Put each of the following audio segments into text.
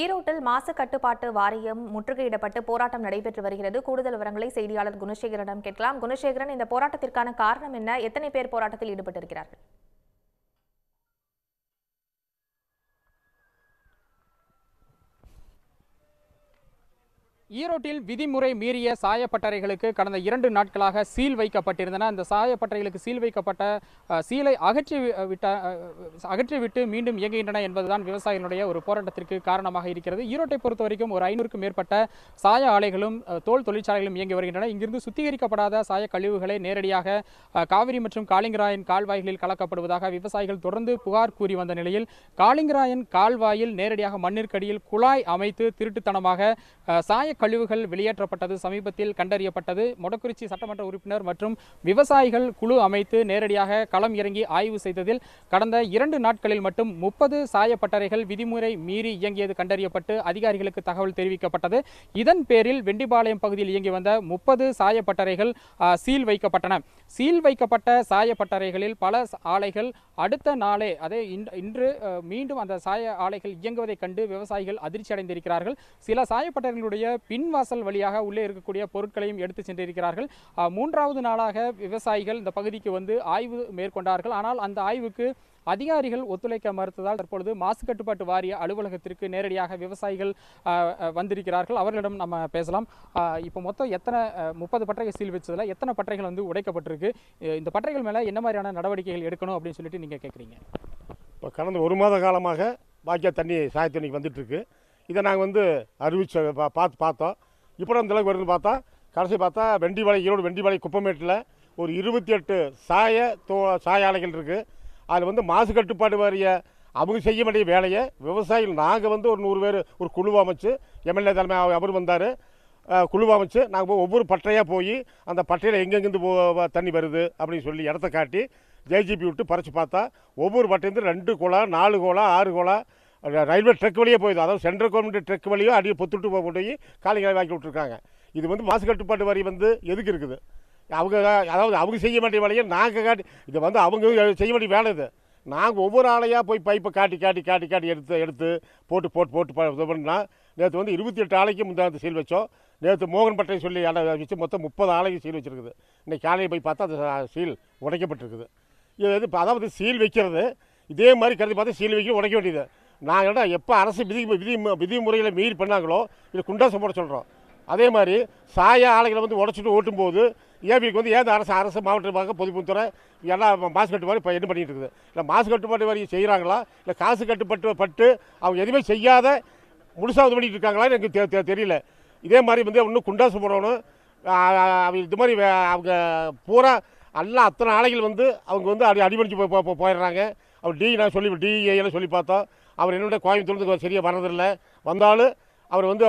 ஈரோட்டில் மாசு கட்டுப்பாட்டு வாரியம் முற்றுகையிடப்பட்டு போராட்டம் நடைபெற்று வருகிறது கூடுதல் விவரங்களை செய்தியாளர் குணசேகரனிடம் கேட்கலாம் குணசேகரன் இந்த போராட்டத்திற்கான காரணம் என்ன எத்தனை பேர் போராட்டத்தில் ஈடுபட்டிருக்கிறார்கள் ஈரோட்டில் விதிமுறை மீறிய சாயப்பட்டறைகளுக்கு கடந்த இரண்டு நாட்களாக சீல் வைக்கப்பட்டிருந்தன அந்த சாயப்பட்டறைகளுக்கு சீல் வைக்கப்பட்ட சீலை அகற்றி விட்ட அகற்றிவிட்டு மீண்டும் இயங்குகின்றன என்பதுதான் விவசாயிகளுடைய ஒரு போராட்டத்திற்கு காரணமாக இருக்கிறது ஈரோட்டை பொறுத்த வரைக்கும் ஒரு ஐநூறுக்கும் மேற்பட்ட சாய ஆலைகளும் தோல் தொழிற்சாலைகளும் இயங்கி வருகின்றன இங்கிருந்து சுத்திகரிக்கப்படாத சாய கழிவுகளை நேரடியாக காவிரி மற்றும் காளிங்கராயன் கால்வாய்களில் கலக்கப்படுவதாக விவசாயிகள் தொடர்ந்து புகார் கூறி வந்த நிலையில் காளிங்கராயன் கால்வாயில் நேரடியாக மண்ணிற்கடியில் குழாய் அமைத்து திருட்டுத்தனமாக சாய கழிவுகள் வெளியேற்றப்பட்டது சமீபத்தில் கண்டறியப்பட்டது மொடக்குறிச்சி சட்டமன்ற உறுப்பினர் மற்றும் விவசாயிகள் குழு அமைத்து நேரடியாக களம் இறங்கி ஆய்வு செய்ததில் கடந்த இரண்டு நாட்களில் மட்டும் முப்பது சாயப்பட்டறைகள் விதிமுறை மீறி இயங்கியது கண்டறியப்பட்டு அதிகாரிகளுக்கு தகவல் தெரிவிக்கப்பட்டது இதன் பேரில் வெண்டிபாளையம் பகுதியில் இயங்கி வந்த முப்பது சாயப்பட்டறைகள் சீல் வைக்கப்பட்டன சீல் வைக்கப்பட்ட சாயப்பட்டறைகளில் பல ஆலைகள் அடுத்த நாளே அதே இன்று மீண்டும் அந்த சாய ஆலைகள் இயங்குவதைக் கண்டு விவசாயிகள் அதிர்ச்சி அடைந்திருக்கிறார்கள் சில சாயப்பட்டறைகளுடைய பின்வாசல் வழியாக உள்ளே இருக்கக்கூடிய பொருட்களையும் எடுத்து சென்றிருக்கிறார்கள் மூன்றாவது நாளாக விவசாயிகள் இந்த பகுதிக்கு வந்து ஆய்வு மேற்கொண்டார்கள் ஆனால் அந்த ஆய்வுக்கு அதிகாரிகள் ஒத்துழைக்க மறுத்ததால் தற்பொழுது மாசு கட்டுப்பாட்டு வாரிய அலுவலகத்திற்கு நேரடியாக விவசாயிகள் வந்திருக்கிறார்கள் அவர்களிடம் நம்ம பேசலாம் இப்போ மொத்தம் எத்தனை முப்பது பட்டறைகள் சீல் வச்சதில் எத்தனை பட்டறைகள் வந்து உடைக்கப்பட்டிருக்கு இந்த பட்டறைகள் மேலே என்ன மாதிரியான நடவடிக்கைகள் எடுக்கணும் அப்படின்னு சொல்லிட்டு நீங்கள் கேட்குறீங்க இப்போ கடந்த ஒரு மாத காலமாக பாக்கியா தண்ணி சாயத்தண்ணிக்கு வந்துட்டுருக்கு இதை நாங்கள் வந்து அறிவிச்ச பா பார்த்து பார்த்தோம் இப்போ அந்த அளவுக்கு வருதுன்னு பார்த்தா கடைசி பார்த்தா வெண்டிவாளை ஈரோடு வெண்டிவாளை குப்பமேட்டில் ஒரு இருபத்தி எட்டு சாய தோ சாய ஆலைகள் இருக்குது அதில் வந்து மாசு கட்டுப்பாடு வாரிய அவங்க செய்ய வேண்டிய வேலையை விவசாயிகள் நாங்கள் வந்து ஒரு நூறு பேர் ஒரு குழு அமைச்சு எம்எல்ஏ தலைமை அவர் வந்தார் குழு அமைச்சு நாங்கள் போய் ஒவ்வொரு பட்டையாக போய் அந்த பட்டையில் எங்கெங்கேருந்து போ தண்ணி வருது அப்படின்னு சொல்லி இடத்த காட்டி ஜேஜிபி விட்டு பறித்து பார்த்தா ஒவ்வொரு பட்டையிலேருந்து ரெண்டு குளம் நாலு குளம் ஆறு குளம் ரயில்வே ட்ரெக் வழியே போயிடும் அதாவது சென்ட்ரல் கவர்மெண்ட் ட்ரெக் வழியோ அடியே பொத்துட்டு போக போய் காலிகளை வாங்கி விட்டுருக்காங்க இது வந்து மாசு கட்டுப்பாட்டு வரி வந்து எதுக்கு இருக்குது அவங்க அதாவது அவங்க செய்ய வேண்டிய வேலையை நாங்கள் காட்டி இதை வந்து அவங்க செய்ய வேண்டிய வேலை இது நாங்கள் ஒவ்வொரு ஆளையாக போய் பைப்பை காட்டி காட்டி காட்டி காட்டி எடுத்து எடுத்து போட்டு போட்டு போட்டு பண்ணால் நேற்று வந்து இருபத்தி எட்டு ஆலைக்கு முந்தாந்து சீல் வச்சோம் நேற்று மோகன் பட்டை சொல்லி வச்சு மொத்தம் முப்பது ஆலைக்கு சீல் வச்சுருக்குது இன்றைக்கி காலையில் போய் பார்த்தா அந்த சீல் உடைக்கப்பட்டிருக்குது இது வந்து அதாவது சீல் வைக்கிறது இதே மாதிரி கருதி பார்த்து சீல் வைக்க உடைக்க வேண்டியது நாங்கள்ட்ட எப்போ அரசு விதி விதி விதிமுறைகளை மீறி பண்ணாங்களோ இது குண்டாசம் போட சொல்கிறோம் அதே மாதிரி சாய ஆலைகளை வந்து உடச்சிட்டு ஓட்டும் போது ஏபிக்கு வந்து ஏன் அரசு அரசு மாவட்டமாக பொதுப்புத்துறை எல்லாம் மாசு கட்டுப்பாடு இப்போ என்ன பண்ணிகிட்டு இருக்குது இல்லை மாசு கட்டுப்பாடு வரைக்கும் செய்கிறாங்களா இல்லை காசு கட்டுப்பட்டு பட்டு அவங்க எதுவுமே செய்யாத முழுசாக இது பண்ணிகிட்டு இருக்காங்களான்னு எனக்கு தெரியல இதே மாதிரி வந்து இன்னும் குண்டாசு போடணும் இது மாதிரி அவங்க பூரா எல்லாம் அத்தனை ஆலைகள் வந்து அவங்க வந்து அடி அடிபடிச்சு போயிடுறாங்க அவர் டி நான் சொல்லி டிஐஎல்லாம் சொல்லி பார்த்தோம் அவர் என்னோட கோயம்புத்தூருக்கு சரியாக வரதில்லை வந்தாலும் அவர் வந்து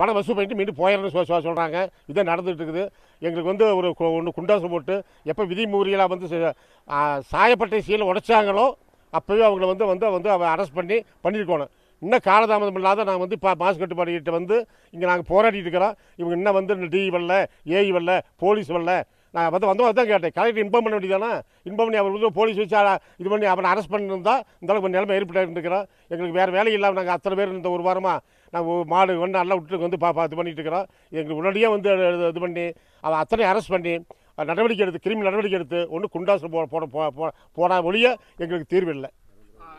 பணம் வசூல் பண்ணிட்டு மீண்டும் போயிடணும்னு சொ சொல்கிறாங்க இதான் நடந்துகிட்டு இருக்குது எங்களுக்கு வந்து ஒரு ஒன்று குண்டாசம் போட்டு எப்போ விதி மூறியெல்லாம் வந்து சாயப்பட்டை சீலை உடைச்சாங்களோ அப்போவே அவங்கள வந்து வந்து வந்து அவர் அரெஸ்ட் பண்ணி பண்ணியிருக்கணும் இன்னும் காலதாமதம் இல்லாத நாங்கள் வந்து இப்போ மாசு கட்டுப்பாடுகிட்ட வந்து இங்கே நாங்கள் போராடிட்டு இருக்கிறோம் இவங்க இன்னும் வந்து டிஇ வரல ஏஇ வரல போலீஸ் வரல நான் வந்து வந்தவங்க தான் கேட்டேன் கலெக்டர் இன்ஃபார்ம் பண்ண வேண்டியதானே இன்ஃபார்ம் பண்ணி அவர் வந்து போலீஸ் வச்சு இது பண்ணி அவனை அரெஸ்ட் பண்ணியிருந்தா இந்த அளவுக்கு நிலைமை ஏற்பட்டு இருக்கிறோம் எங்களுக்கு வேறு வேலை இல்லாமல் நாங்கள் அத்தனை பேர் இந்த ஒரு வாரமாக நாங்கள் மாடு ஒன்று நல்லா விட்டு வந்து பா இது பண்ணிகிட்டு இருக்கிறோம் எங்களுக்கு உடனடியாக வந்து இது பண்ணி அவன் அத்தனை அரெஸ்ட் பண்ணி நடவடிக்கை எடுத்து கிரிமி நடவடிக்கை எடுத்து ஒன்று குண்டாசு போ போட போன ஒழிய எங்களுக்கு தீர்வு இல்லை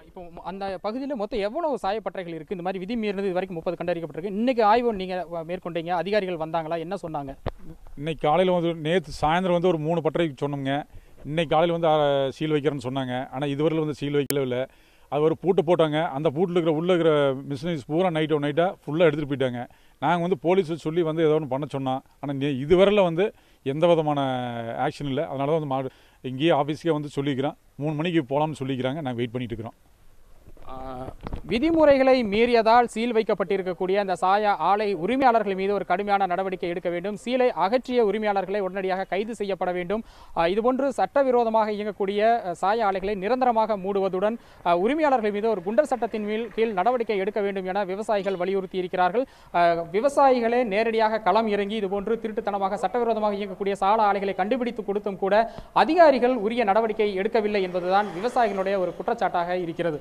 இப்போ அந்த பகுதியில் மொத்தம் எவ்வளவு சாயப்பட்டைகள் இருக்குது இந்த மாதிரி விதி மீறினது இது வரைக்கும் முப்பது கண்டறிக்கப்பட்டிருக்கு இன்றைக்கி ஆய்வு நீங்கள் மேற்கொண்டீங்க அதிகாரிகள் வந்தாங்களா என்ன சொன்னாங்க இன்றைக்கி காலையில் வந்து நேற்று சாயந்தரம் வந்து ஒரு மூணு பட்டறைக்கு சொன்னோங்க இன்றைக்கி காலையில் வந்து சீல் வைக்கிறேன்னு சொன்னாங்க ஆனால் இதுவரையில் வந்து சீல் வைக்கல இல்லை அது ஒரு பூட்டு போட்டாங்க அந்த பூட்டில் இருக்கிற உள்ளே இருக்கிற மிஷினரிஸ் பூரா நைட்டோ நைட்டாக ஃபுல்லாக எடுத்துகிட்டு போயிட்டாங்க நாங்கள் வந்து போலீஸ் சொல்லி வந்து ஏதோ ஒன்று பண்ண சொன்னோம் ஆனால் இதுவரையில் வந்து எந்த விதமான ஆக்ஷன் இல்லை அதனால தான் வந்து மா இங்கேயே ஆஃபீஸ்க்கே வந்து சொல்லிக்கிறோம் மூணு மணிக்கு போகலாம்னு சொல்லிக்கிறாங்க நாங்கள் வெயிட் பண்ணிகிட்டு இருக்கிறோம் விதிமுறைகளை மீறியதால் சீல் வைக்கப்பட்டிருக்கக்கூடிய அந்த சாய ஆலை உரிமையாளர்கள் மீது ஒரு கடுமையான நடவடிக்கை எடுக்க வேண்டும் சீலை அகற்றிய உரிமையாளர்களை உடனடியாக கைது செய்யப்பட வேண்டும் இதுபோன்று சட்டவிரோதமாக இயங்கக்கூடிய சாய ஆலைகளை நிரந்தரமாக மூடுவதுடன் உரிமையாளர்கள் மீது ஒரு குண்டர் சட்டத்தின் மீள் கீழ் நடவடிக்கை எடுக்க வேண்டும் என விவசாயிகள் வலியுறுத்தி இருக்கிறார்கள் விவசாயிகளே நேரடியாக களம் இறங்கி இதுபோன்று திருட்டுத்தனமாக சட்டவிரோதமாக இயங்கக்கூடிய சால ஆலைகளை கண்டுபிடித்து கொடுத்தும் கூட அதிகாரிகள் உரிய நடவடிக்கை எடுக்கவில்லை என்பதுதான் விவசாயிகளுடைய ஒரு குற்றச்சாட்டாக இருக்கிறது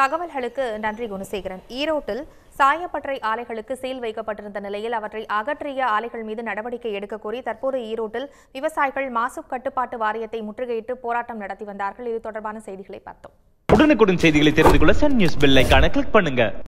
தகவல்களுக்கு நன்றி குணசேகரன் ஈரோட்டில் சாயப்பற்றை ஆலைகளுக்கு சீல் வைக்கப்பட்டிருந்த நிலையில் அவற்றை அகற்றிய ஆலைகள் மீது நடவடிக்கை எடுக்க கோரி தற்போது ஈரோட்டில் விவசாயிகள் மாசு கட்டுப்பாட்டு வாரியத்தை முற்றுகையிட்டு போராட்டம் நடத்தி வந்தார்கள் இது தொடர்பான செய்திகளை பார்த்தோம் உடனுக்குடன் செய்திகளை தெரிந்து கொள்ள சன் நியூஸ் பெல் ஐக்கான கிளிக் பண்ணுங்க